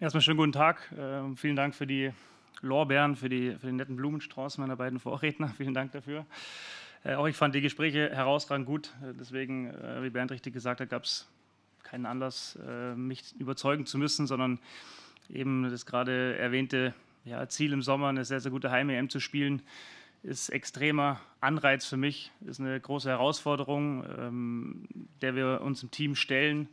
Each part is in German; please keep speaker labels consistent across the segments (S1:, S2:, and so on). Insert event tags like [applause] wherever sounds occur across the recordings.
S1: Erstmal schönen guten Tag. Äh, vielen Dank für die Lorbeeren, für, die, für den netten Blumenstrauß meiner beiden Vorredner. [laughs] Vielen Dank dafür. Äh, auch ich fand die Gespräche herausragend gut. Äh, deswegen, äh, wie Bernd richtig gesagt hat, gab es keinen Anlass, äh, mich überzeugen zu müssen, sondern eben das gerade erwähnte ja, Ziel im Sommer, eine sehr, sehr gute Heim-EM zu spielen, ist extremer Anreiz für mich, ist eine große Herausforderung, ähm, der wir uns im Team stellen.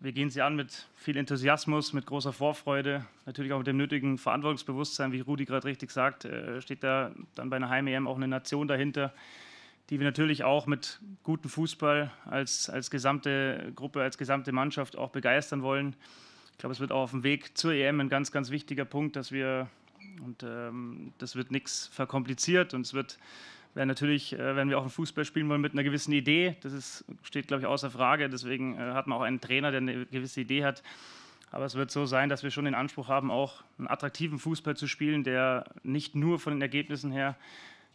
S1: Wir gehen sie an mit viel Enthusiasmus, mit großer Vorfreude, natürlich auch mit dem nötigen Verantwortungsbewusstsein. Wie Rudi gerade richtig sagt, äh, steht da dann bei einer Heim-EM auch eine Nation dahinter, die wir natürlich auch mit gutem Fußball als, als gesamte Gruppe, als gesamte Mannschaft auch begeistern wollen. Ich glaube, es wird auch auf dem Weg zur EM ein ganz, ganz wichtiger Punkt, dass wir, und ähm, das wird nichts verkompliziert und es wird werden natürlich, äh, wenn wir auch ein Fußball spielen wollen, mit einer gewissen Idee. Das ist, steht, glaube ich, außer Frage. Deswegen äh, hat man auch einen Trainer, der eine gewisse Idee hat. Aber es wird so sein, dass wir schon den Anspruch haben, auch einen attraktiven Fußball zu spielen, der nicht nur von den Ergebnissen her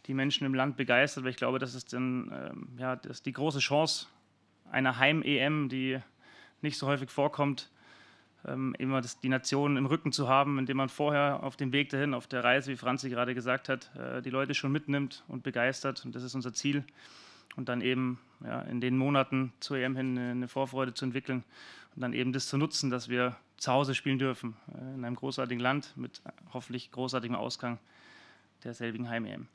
S1: die Menschen im Land begeistert, weil ich glaube, das ist, dann, ähm, ja, das die große Chance einer Heim-EM, die nicht so häufig vorkommt, ähm, immer das, die Nation im Rücken zu haben, indem man vorher auf dem Weg dahin, auf der Reise, wie Franzi gerade gesagt hat, äh, die Leute schon mitnimmt und begeistert. Und das ist unser Ziel. Und dann eben ja, in den Monaten zur EM hin eine Vorfreude zu entwickeln und dann eben das zu nutzen, dass wir zu Hause spielen dürfen, äh, in einem großartigen Land mit hoffentlich großartigem Ausgang derselbigen Heim-EM.